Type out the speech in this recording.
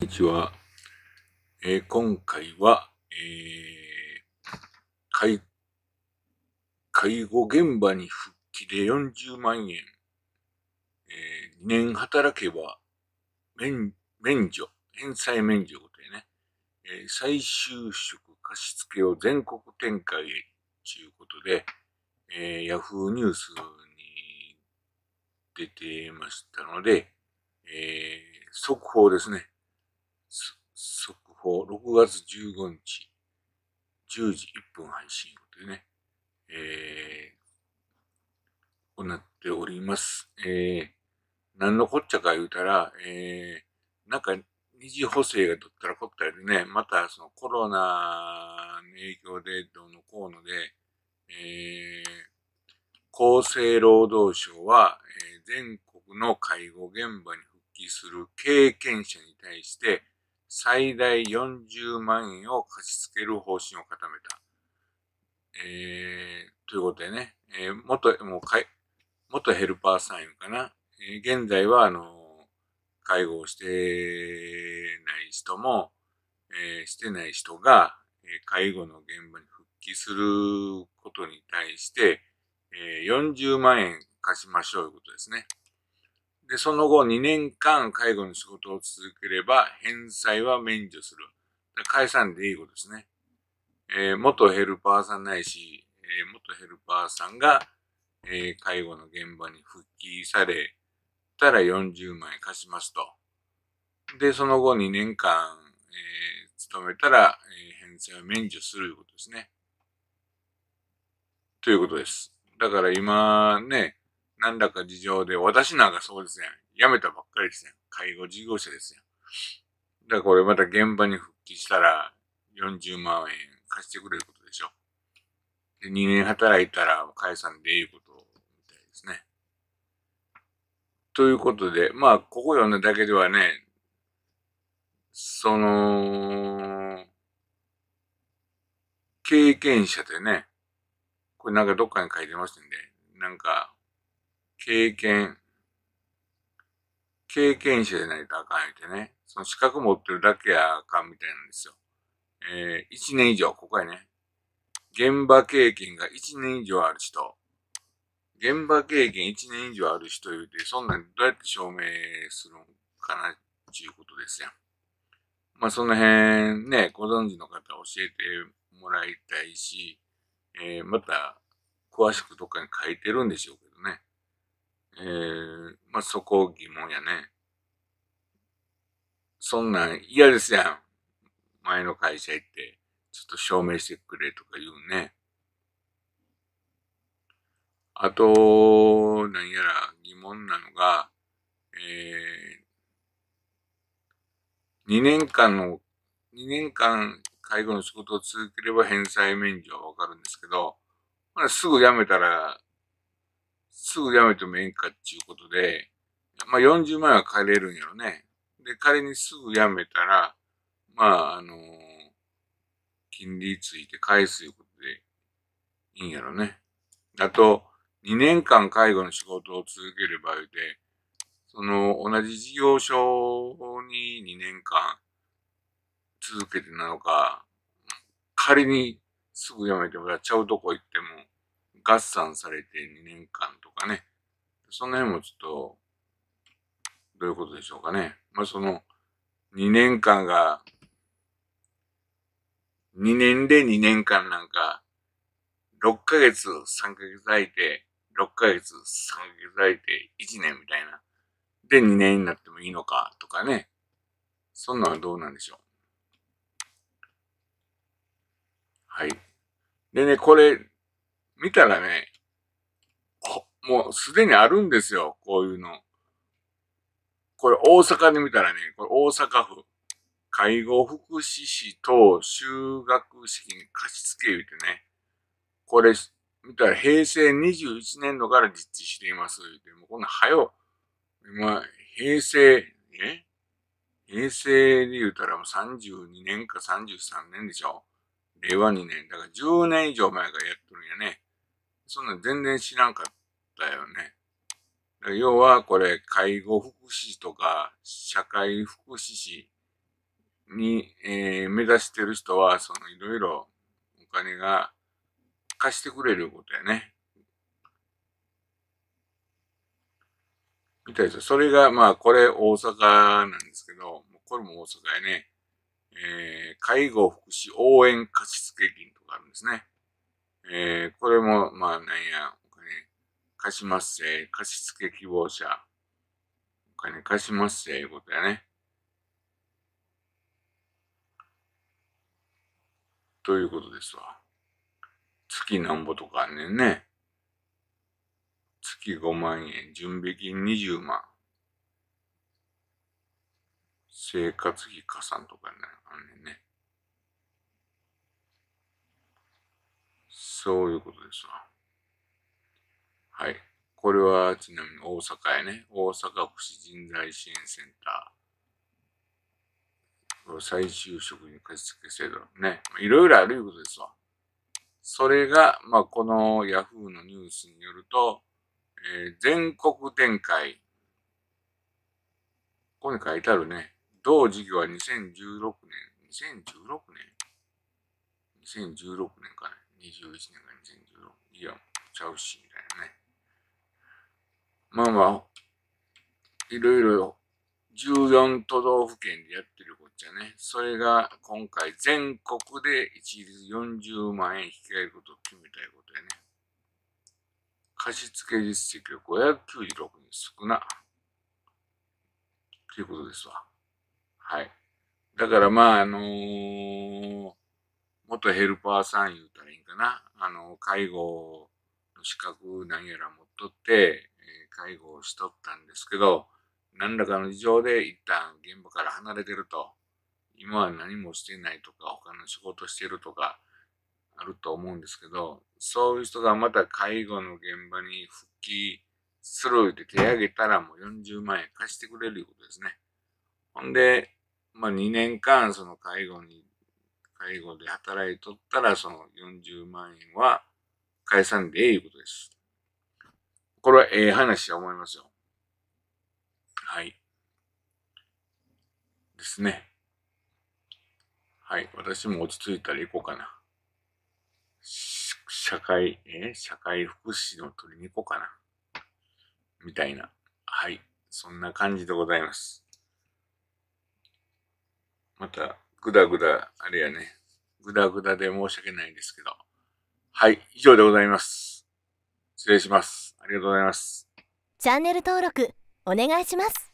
こんにちは、えー、今回は、えー、介介護現場に復帰で40万円、えー、2年働けば免免除、返済免除というね、えー、再就職貸付を全国展開へということで、えー、ヤフーニュースに出てましたので、えー、速報ですね。報6月15日10時1分配信でね、えー、行っております。えー、何のこっちゃか言うたら、えー、なんか二次補正がとったらこったりね、またそのコロナの影響でどうのこうので、えー、厚生労働省は、えー、全国の介護現場に復帰する経験者に対して、最大40万円を貸し付ける方針を固めた。えー、ということでね、えー、元、もうかい、元ヘルパーさんかな。えー、現在は、あの、介護をしてない人も、えー、してない人が、えー、介護の現場に復帰することに対して、えー、40万円貸しましょうということですね。で、その後2年間介護の仕事を続ければ返済は免除する。解散でいいことですね。えー、元ヘルパーさんないし、えー、元ヘルパーさんが、えー、介護の現場に復帰されたら40万円貸しますと。で、その後2年間、え勤めたら、え返済は免除するということですね。ということです。だから今ね、何らか事情で、私なんかそうですね。辞めたばっかりですね。介護事業者ですよ。だからこれまた現場に復帰したら、40万円貸してくれることでしょ。で、2年働いたら解散でいいことみたいですね。ということで、まあ、ここ読んだだけではね、その、経験者でね、これなんかどっかに書いてますんで、なんか、経験、経験者でないとあかん言うてね、その資格持ってるだけやあかんみたいなんですよ。えー、1年以上、ここやね。現場経験が1年以上ある人。現場経験1年以上ある人言うて、そんなんどうやって証明するんかなっていうことですよ。まあ、その辺ね、ご存知の方教えてもらいたいし、えー、また、詳しくどっかに書いてるんでしょうけどえー、まあ、そこ疑問やね。そんなん嫌ですやん。前の会社行って、ちょっと証明してくれとか言うね。あと、何やら疑問なのが、えー、2年間の、2年間介護の仕事を続ければ返済免除はわかるんですけど、まあ、すぐ辞めたらすぐ辞めてもええんかっていうことで、まあ、40万円は借りれるんやろね。で、仮にすぐ辞めたら、まあ、あのー、金利ついて返すいうことで、いいんやろね。あと、2年間介護の仕事を続ける場合で、その、同じ事業所に2年間続けてなのか、仮にすぐ辞めてもらっちゃうとこ行っても、合算されて2年間とかね、その辺もちょっと、どういうことでしょうかね。まあ、その、2年間が、2年で2年間なんか、6ヶ月、3ヶ月空いて、6ヶ月、3ヶ月空いて、1年みたいな。で、2年になってもいいのか、とかね。そんなのはどうなんでしょう。はい。でね、これ、見たらね、もうすでにあるんですよ、こういうの。これ大阪で見たらね、これ大阪府、介護福祉士等就学資金貸し付け言うてね、これ見たら平成21年度から実施しています。でもこんな早う、今、平成、え平成で言うたらもう32年か33年でしょ。令和2年。だから10年以上前からやってるんやね。そんな全然知らんかったよね。要はこれ、介護福祉とか、社会福祉士に、えー、目指してる人は、そのいろいろお金が貸してくれることやね。みたいです。それが、まあ、これ大阪なんですけど、これも大阪やね。えー、介護福祉応援貸付金とかあるんですね。えー、これも、まあ、なんや、お金貸しますせ、貸付希望者、お金貸しますせ、いうことやね。ということですわ。月なんぼとかあんねんね。月5万円、準備金20万。生活費加算とかね、あんねんね。そういうことですわ。はい。これはちなみに大阪やね。大阪福祉人材支援センター。再就職に貸付制度。ね。いろいろあるいうことですわ。それが、まあ、この Yahoo のニュースによると、えー、全国展開。ここに書いてあるね。同事業は2016年、2016年 ?2016 年かね。21年間2016。いや、ちゃうし、みたいなね。まあまあ、いろいろ14都道府県でやってるこっちゃね。それが今回全国で一律40万円引き上げることを決めたいことやね。貸付実績は596人少な。ということですわ。はい。だからまあ、あのー、元ヘルパーさん言うたらいいんかな。あの、介護の資格何やら持っとって、え介護をしとったんですけど、何らかの事情で一旦現場から離れてると。今は何もしてないとか、他の仕事してるとか、あると思うんですけど、そういう人がまた介護の現場に復帰するって手挙げたらもう40万円貸してくれるいうことですね。ほんで、まあ、2年間その介護に介護で働いとったら、その40万円は返さんでええいうことです。これはええ話は思いますよ。はい。ですね。はい。私も落ち着いたら行こうかな。社会、え社会福祉の取りに行こうかな。みたいな。はい。そんな感じでございます。またぐだぐだ、あれやね、ぐだぐだで申し訳ないんですけど。はい、以上でございます。失礼します。ありがとうございます。チャンネル登録、お願いします。